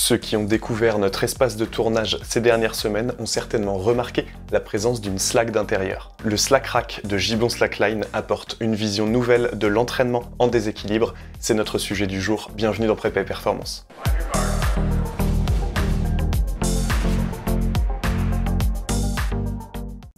Ceux qui ont découvert notre espace de tournage ces dernières semaines ont certainement remarqué la présence d'une Slack d'intérieur. Le Slack Rack de Gibbon Slackline apporte une vision nouvelle de l'entraînement en déséquilibre. C'est notre sujet du jour. Bienvenue dans Prépa Performance.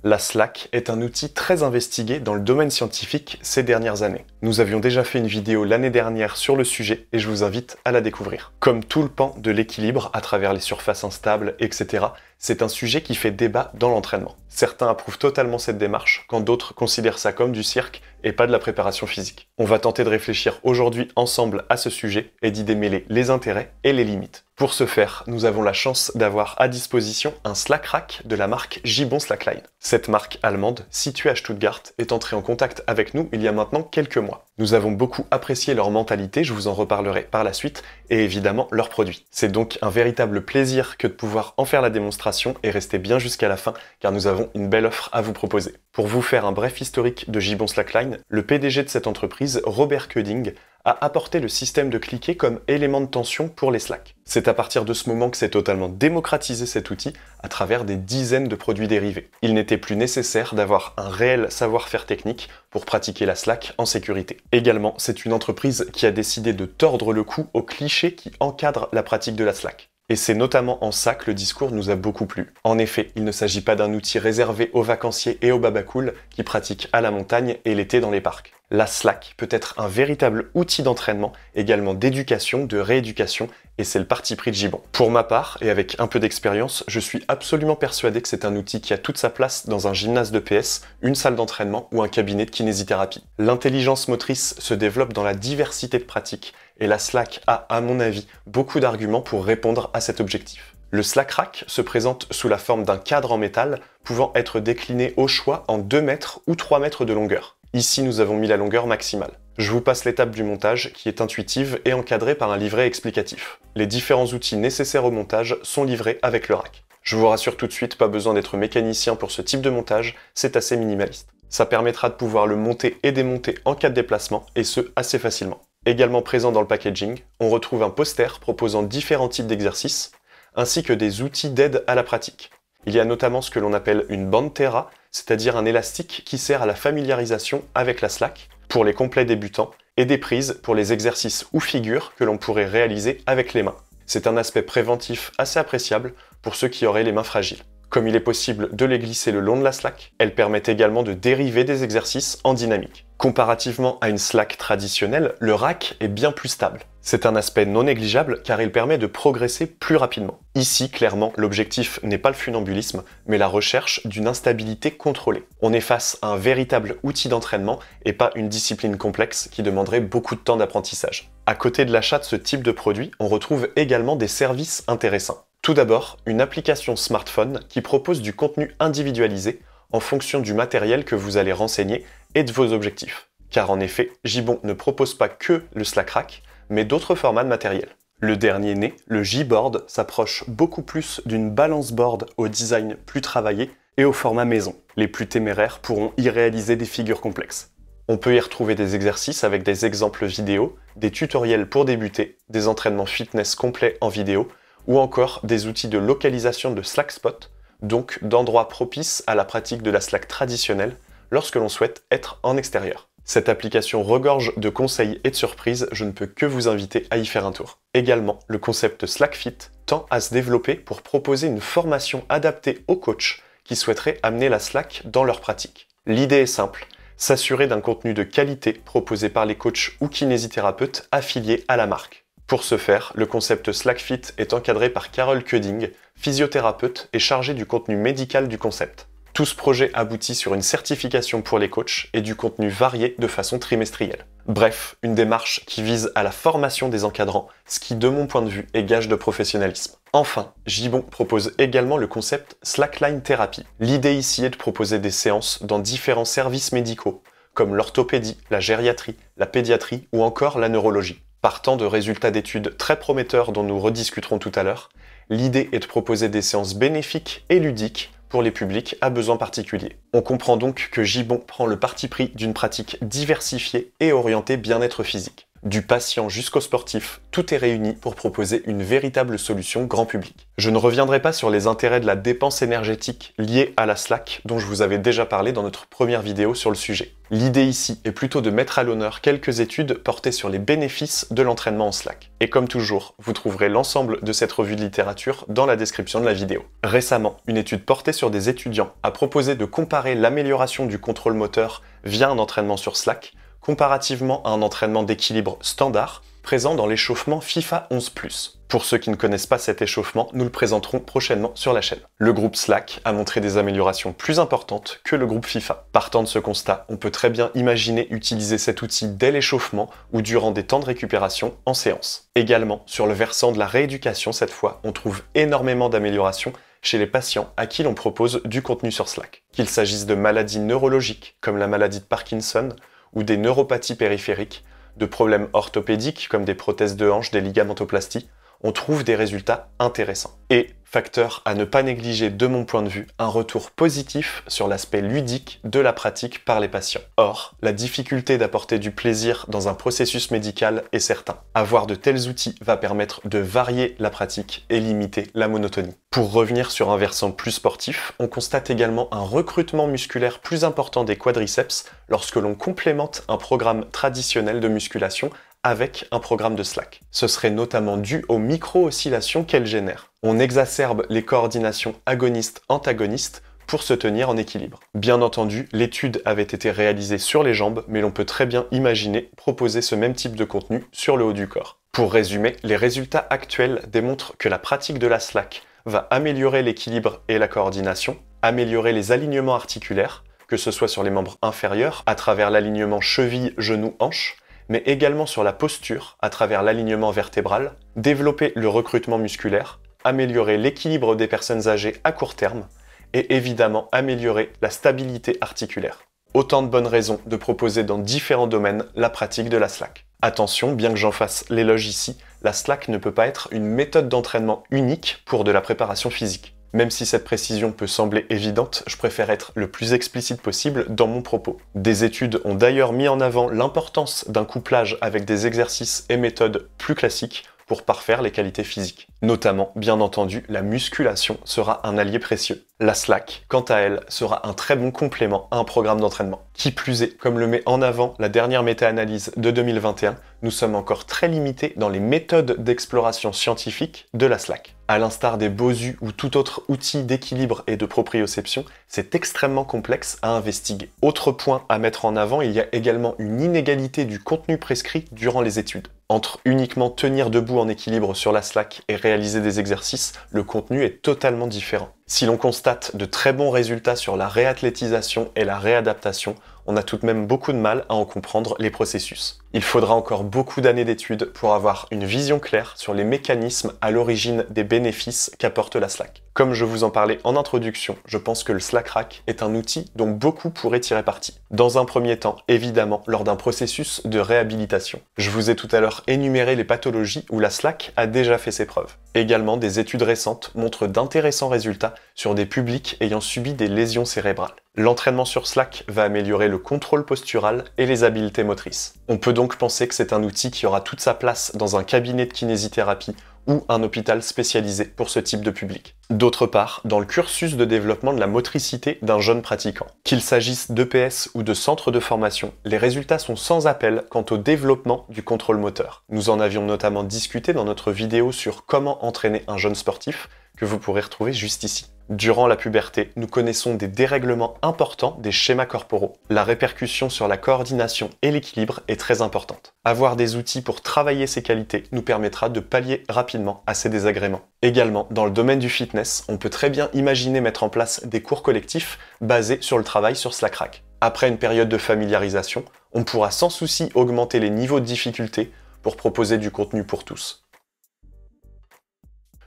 La Slack est un outil très investigué dans le domaine scientifique ces dernières années. Nous avions déjà fait une vidéo l'année dernière sur le sujet et je vous invite à la découvrir. Comme tout le pan de l'équilibre à travers les surfaces instables, etc., c'est un sujet qui fait débat dans l'entraînement. Certains approuvent totalement cette démarche, quand d'autres considèrent ça comme du cirque et pas de la préparation physique. On va tenter de réfléchir aujourd'hui ensemble à ce sujet et d'y démêler les intérêts et les limites. Pour ce faire, nous avons la chance d'avoir à disposition un slack rack de la marque Gibbon Slackline. Cette marque allemande, située à Stuttgart, est entrée en contact avec nous il y a maintenant quelques mois. Nous avons beaucoup apprécié leur mentalité, je vous en reparlerai par la suite, et évidemment leurs produits. C'est donc un véritable plaisir que de pouvoir en faire la démonstration et rester bien jusqu'à la fin, car nous avons une belle offre à vous proposer. Pour vous faire un bref historique de Gibbon Slackline, le PDG de cette entreprise, Robert Cudding, a apporté le système de cliquer comme élément de tension pour les Slack. C'est à partir de ce moment que s'est totalement démocratisé cet outil à travers des dizaines de produits dérivés. Il n'était plus nécessaire d'avoir un réel savoir-faire technique pour pratiquer la Slack en sécurité. Également, c'est une entreprise qui a décidé de tordre le cou aux clichés qui encadrent la pratique de la Slack. Et c'est notamment en ça que le discours nous a beaucoup plu. En effet, il ne s'agit pas d'un outil réservé aux vacanciers et aux babacools qui pratiquent à la montagne et l'été dans les parcs. La Slack peut être un véritable outil d'entraînement, également d'éducation, de rééducation et c'est le parti pris de Gibbon. Pour ma part, et avec un peu d'expérience, je suis absolument persuadé que c'est un outil qui a toute sa place dans un gymnase de PS, une salle d'entraînement ou un cabinet de kinésithérapie. L'intelligence motrice se développe dans la diversité de pratiques, et la Slack a, à mon avis, beaucoup d'arguments pour répondre à cet objectif. Le Slack Rack se présente sous la forme d'un cadre en métal pouvant être décliné au choix en 2 mètres ou 3 mètres de longueur. Ici, nous avons mis la longueur maximale. Je vous passe l'étape du montage qui est intuitive et encadrée par un livret explicatif. Les différents outils nécessaires au montage sont livrés avec le rack. Je vous rassure tout de suite, pas besoin d'être mécanicien pour ce type de montage, c'est assez minimaliste. Ça permettra de pouvoir le monter et démonter en cas de déplacement, et ce assez facilement. Également présent dans le packaging, on retrouve un poster proposant différents types d'exercices, ainsi que des outils d'aide à la pratique. Il y a notamment ce que l'on appelle une bande terra, c'est-à-dire un élastique qui sert à la familiarisation avec la slack, pour les complets débutants et des prises pour les exercices ou figures que l'on pourrait réaliser avec les mains. C'est un aspect préventif assez appréciable pour ceux qui auraient les mains fragiles. Comme il est possible de les glisser le long de la slack, elles permettent également de dériver des exercices en dynamique. Comparativement à une slack traditionnelle, le rack est bien plus stable. C'est un aspect non négligeable car il permet de progresser plus rapidement. Ici, clairement, l'objectif n'est pas le funambulisme, mais la recherche d'une instabilité contrôlée. On est face à un véritable outil d'entraînement et pas une discipline complexe qui demanderait beaucoup de temps d'apprentissage. À côté de l'achat de ce type de produit, on retrouve également des services intéressants. Tout d'abord, une application smartphone qui propose du contenu individualisé en fonction du matériel que vous allez renseigner et de vos objectifs. Car en effet, Gibon ne propose pas que le Slackrack, mais d'autres formats de matériel. Le dernier né, le J-Board, s'approche beaucoup plus d'une balance board au design plus travaillé et au format maison. Les plus téméraires pourront y réaliser des figures complexes. On peut y retrouver des exercices avec des exemples vidéo, des tutoriels pour débuter, des entraînements fitness complets en vidéo, ou encore des outils de localisation de slack spot, donc d'endroits propices à la pratique de la slack traditionnelle lorsque l'on souhaite être en extérieur. Cette application regorge de conseils et de surprises, je ne peux que vous inviter à y faire un tour. Également, le concept SlackFit tend à se développer pour proposer une formation adaptée aux coachs qui souhaiteraient amener la Slack dans leur pratique. L'idée est simple, s'assurer d'un contenu de qualité proposé par les coachs ou kinésithérapeutes affiliés à la marque. Pour ce faire, le concept SlackFit est encadré par Carole Cudding, physiothérapeute et chargée du contenu médical du concept. Tout ce projet aboutit sur une certification pour les coachs et du contenu varié de façon trimestrielle. Bref, une démarche qui vise à la formation des encadrants, ce qui de mon point de vue est gage de professionnalisme. Enfin, Gibon propose également le concept Slackline Therapy. L'idée ici est de proposer des séances dans différents services médicaux, comme l'orthopédie, la gériatrie, la pédiatrie ou encore la neurologie. Partant de résultats d'études très prometteurs dont nous rediscuterons tout à l'heure, l'idée est de proposer des séances bénéfiques et ludiques pour les publics à besoins particuliers. On comprend donc que Gibbon prend le parti pris d'une pratique diversifiée et orientée bien-être physique du patient jusqu'au sportif, tout est réuni pour proposer une véritable solution grand public. Je ne reviendrai pas sur les intérêts de la dépense énergétique liée à la Slack dont je vous avais déjà parlé dans notre première vidéo sur le sujet. L'idée ici est plutôt de mettre à l'honneur quelques études portées sur les bénéfices de l'entraînement en Slack. Et comme toujours, vous trouverez l'ensemble de cette revue de littérature dans la description de la vidéo. Récemment, une étude portée sur des étudiants a proposé de comparer l'amélioration du contrôle moteur via un entraînement sur Slack comparativement à un entraînement d'équilibre standard présent dans l'échauffement FIFA 11 ⁇ Pour ceux qui ne connaissent pas cet échauffement, nous le présenterons prochainement sur la chaîne. Le groupe Slack a montré des améliorations plus importantes que le groupe FIFA. Partant de ce constat, on peut très bien imaginer utiliser cet outil dès l'échauffement ou durant des temps de récupération en séance. Également, sur le versant de la rééducation cette fois, on trouve énormément d'améliorations chez les patients à qui l'on propose du contenu sur Slack. Qu'il s'agisse de maladies neurologiques, comme la maladie de Parkinson, ou des neuropathies périphériques, de problèmes orthopédiques comme des prothèses de hanche, des ligamentoplasties, on trouve des résultats intéressants. Et facteur à ne pas négliger de mon point de vue, un retour positif sur l'aspect ludique de la pratique par les patients. Or, la difficulté d'apporter du plaisir dans un processus médical est certain. Avoir de tels outils va permettre de varier la pratique et limiter la monotonie. Pour revenir sur un versant plus sportif, on constate également un recrutement musculaire plus important des quadriceps lorsque l'on complémente un programme traditionnel de musculation avec un programme de Slack. Ce serait notamment dû aux micro-oscillations qu'elle génère. On exacerbe les coordinations agonistes-antagonistes pour se tenir en équilibre. Bien entendu, l'étude avait été réalisée sur les jambes, mais l'on peut très bien imaginer proposer ce même type de contenu sur le haut du corps. Pour résumer, les résultats actuels démontrent que la pratique de la slack va améliorer l'équilibre et la coordination, améliorer les alignements articulaires, que ce soit sur les membres inférieurs, à travers l'alignement cheville-genou-hanche, mais également sur la posture à travers l'alignement vertébral, développer le recrutement musculaire, améliorer l'équilibre des personnes âgées à court terme et évidemment améliorer la stabilité articulaire. Autant de bonnes raisons de proposer dans différents domaines la pratique de la slack. Attention, bien que j'en fasse l'éloge ici, la slack ne peut pas être une méthode d'entraînement unique pour de la préparation physique. Même si cette précision peut sembler évidente, je préfère être le plus explicite possible dans mon propos. Des études ont d'ailleurs mis en avant l'importance d'un couplage avec des exercices et méthodes plus classiques pour parfaire les qualités physiques. Notamment, bien entendu, la musculation sera un allié précieux la Slack, quant à elle, sera un très bon complément à un programme d'entraînement. Qui plus est, comme le met en avant la dernière méta-analyse de 2021, nous sommes encore très limités dans les méthodes d'exploration scientifique de la Slack. À l'instar des BOSU ou tout autre outil d'équilibre et de proprioception, c'est extrêmement complexe à investiguer. Autre point à mettre en avant, il y a également une inégalité du contenu prescrit durant les études. Entre uniquement tenir debout en équilibre sur la Slack et réaliser des exercices, le contenu est totalement différent si l'on constate de très bons résultats sur la réathlétisation et la réadaptation on a tout de même beaucoup de mal à en comprendre les processus. Il faudra encore beaucoup d'années d'études pour avoir une vision claire sur les mécanismes à l'origine des bénéfices qu'apporte la Slack. Comme je vous en parlais en introduction, je pense que le Slack Rack est un outil dont beaucoup pourraient tirer parti. Dans un premier temps, évidemment, lors d'un processus de réhabilitation. Je vous ai tout à l'heure énuméré les pathologies où la Slack a déjà fait ses preuves. Également, des études récentes montrent d'intéressants résultats sur des publics ayant subi des lésions cérébrales. L'entraînement sur Slack va améliorer le contrôle postural et les habiletés motrices. On peut donc penser que c'est un outil qui aura toute sa place dans un cabinet de kinésithérapie ou un hôpital spécialisé pour ce type de public. D'autre part, dans le cursus de développement de la motricité d'un jeune pratiquant. Qu'il s'agisse d'EPS ou de centres de formation, les résultats sont sans appel quant au développement du contrôle moteur. Nous en avions notamment discuté dans notre vidéo sur comment entraîner un jeune sportif, que vous pourrez retrouver juste ici. Durant la puberté, nous connaissons des dérèglements importants des schémas corporaux. La répercussion sur la coordination et l'équilibre est très importante. Avoir des outils pour travailler ces qualités nous permettra de pallier rapidement à ces désagréments. Également, dans le domaine du fitness, on peut très bien imaginer mettre en place des cours collectifs basés sur le travail sur Slack Rack. Après une période de familiarisation, on pourra sans souci augmenter les niveaux de difficulté pour proposer du contenu pour tous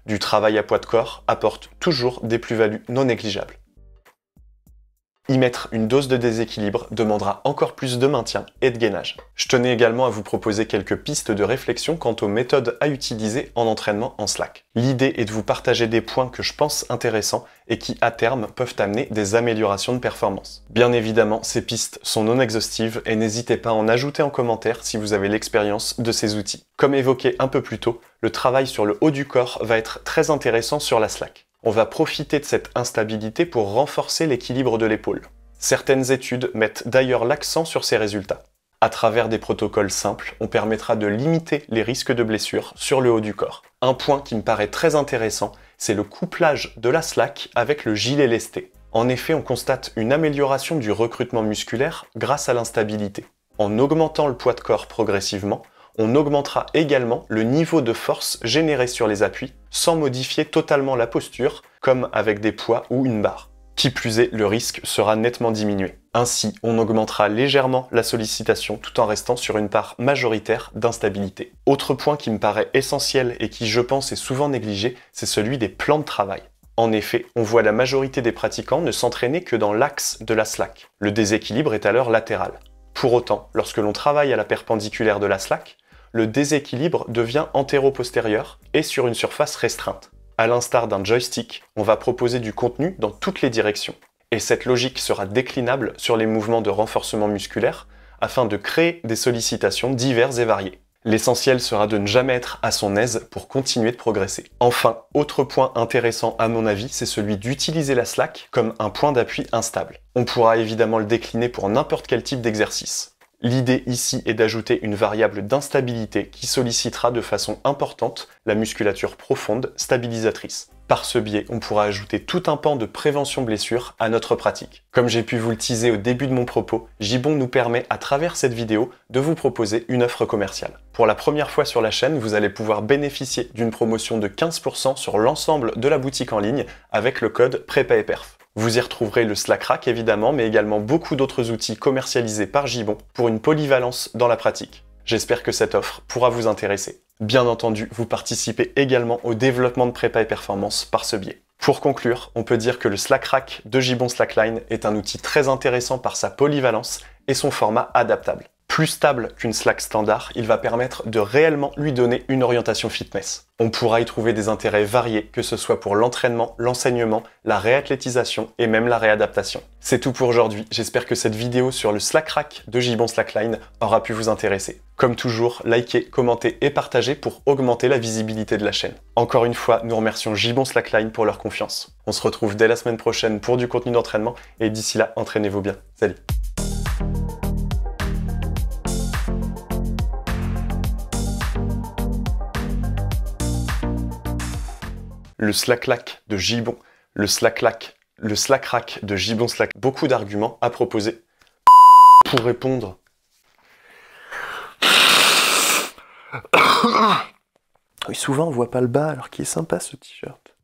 du travail à poids de corps apporte toujours des plus-values non négligeables. Y mettre une dose de déséquilibre demandera encore plus de maintien et de gainage. Je tenais également à vous proposer quelques pistes de réflexion quant aux méthodes à utiliser en entraînement en Slack. L'idée est de vous partager des points que je pense intéressants et qui, à terme, peuvent amener des améliorations de performance. Bien évidemment, ces pistes sont non exhaustives et n'hésitez pas à en ajouter en commentaire si vous avez l'expérience de ces outils. Comme évoqué un peu plus tôt, le travail sur le haut du corps va être très intéressant sur la Slack on va profiter de cette instabilité pour renforcer l'équilibre de l'épaule. Certaines études mettent d'ailleurs l'accent sur ces résultats. À travers des protocoles simples, on permettra de limiter les risques de blessures sur le haut du corps. Un point qui me paraît très intéressant, c'est le couplage de la slack avec le gilet lesté. En effet, on constate une amélioration du recrutement musculaire grâce à l'instabilité. En augmentant le poids de corps progressivement, on augmentera également le niveau de force généré sur les appuis sans modifier totalement la posture, comme avec des poids ou une barre. Qui plus est, le risque sera nettement diminué. Ainsi, on augmentera légèrement la sollicitation tout en restant sur une part majoritaire d'instabilité. Autre point qui me paraît essentiel et qui je pense est souvent négligé, c'est celui des plans de travail. En effet, on voit la majorité des pratiquants ne s'entraîner que dans l'axe de la slack. Le déséquilibre est alors latéral. Pour autant, lorsque l'on travaille à la perpendiculaire de la slack, le déséquilibre devient antéro-postérieur et sur une surface restreinte. À l'instar d'un joystick, on va proposer du contenu dans toutes les directions. Et cette logique sera déclinable sur les mouvements de renforcement musculaire afin de créer des sollicitations diverses et variées. L'essentiel sera de ne jamais être à son aise pour continuer de progresser. Enfin, autre point intéressant à mon avis, c'est celui d'utiliser la slack comme un point d'appui instable. On pourra évidemment le décliner pour n'importe quel type d'exercice. L'idée ici est d'ajouter une variable d'instabilité qui sollicitera de façon importante la musculature profonde stabilisatrice. Par ce biais, on pourra ajouter tout un pan de prévention blessure à notre pratique. Comme j'ai pu vous le teaser au début de mon propos, Gibon nous permet à travers cette vidéo de vous proposer une offre commerciale. Pour la première fois sur la chaîne, vous allez pouvoir bénéficier d'une promotion de 15% sur l'ensemble de la boutique en ligne avec le code prépa et perf. Vous y retrouverez le Slack Rack évidemment, mais également beaucoup d'autres outils commercialisés par Gibon pour une polyvalence dans la pratique. J'espère que cette offre pourra vous intéresser. Bien entendu, vous participez également au développement de prépa et performance par ce biais. Pour conclure, on peut dire que le Slack Rack de Gibon Slackline est un outil très intéressant par sa polyvalence et son format adaptable plus stable qu'une slack standard, il va permettre de réellement lui donner une orientation fitness. On pourra y trouver des intérêts variés, que ce soit pour l'entraînement, l'enseignement, la réathlétisation et même la réadaptation. C'est tout pour aujourd'hui, j'espère que cette vidéo sur le Slack Rack de Jibon Slackline aura pu vous intéresser. Comme toujours, likez, commentez et partagez pour augmenter la visibilité de la chaîne. Encore une fois, nous remercions Jibon Slackline pour leur confiance. On se retrouve dès la semaine prochaine pour du contenu d'entraînement et d'ici là, entraînez-vous bien. Salut le slack-lac de Gibon, le slack-lac, le rack de Gibon Slack. Beaucoup d'arguments à proposer pour répondre. Oui, souvent on voit pas le bas alors qu'il est sympa ce t-shirt.